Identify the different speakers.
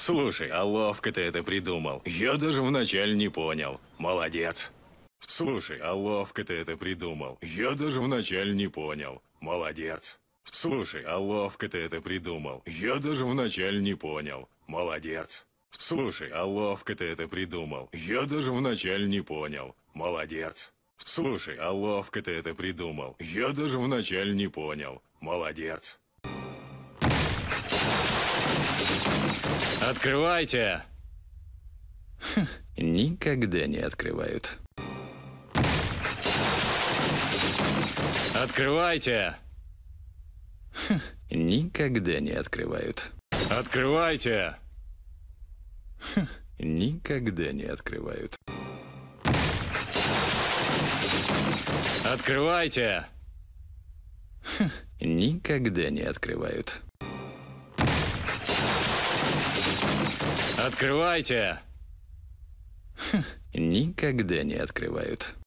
Speaker 1: Слушай, а ловко ты это придумал. Я даже вначале не понял. Молодец. Слушай, а ловко ты это придумал. Я даже вначале не понял. Молодец. Слушай, а ловко ты это придумал. Я даже вначале не понял. Молодец. Слушай, а ловко ты это придумал. Я даже вначале не понял. Молодец. Слушай, а ловко ты это придумал. Я даже вначале не понял. Молодец. Открывайте!
Speaker 2: Никогда не открывают.
Speaker 3: Открывайте!
Speaker 2: Никогда не открывают. Открывайте! Никогда не открывают.
Speaker 3: Открывайте!
Speaker 2: Никогда не открывают.
Speaker 3: Открывайте!
Speaker 2: Никогда не открывают.